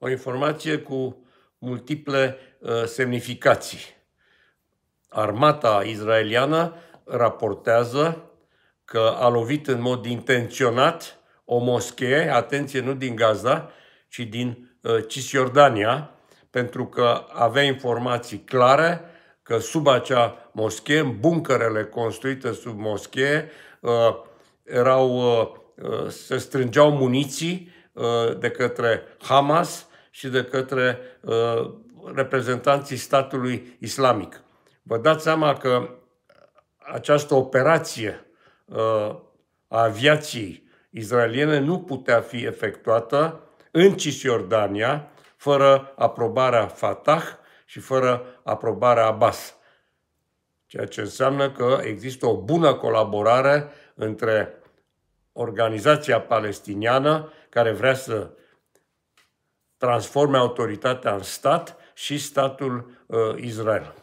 o informație cu multiple uh, semnificații. Armata izraeliană raportează că a lovit în mod intenționat o moschee, atenție, nu din Gaza, ci din uh, Cisjordania, pentru că avea informații clare că sub acea moschee, în buncărele construite sub moschee, uh, erau, se strângeau muniții de către Hamas și de către uh, reprezentanții statului islamic. Vă dați seama că această operație uh, a aviației izraeliene nu putea fi efectuată în Cisjordania fără aprobarea Fatah și fără aprobarea Abbas. Ceea ce înseamnă că există o bună colaborare între organizația palestiniană care vrea să transforme autoritatea în stat și statul uh, Israel.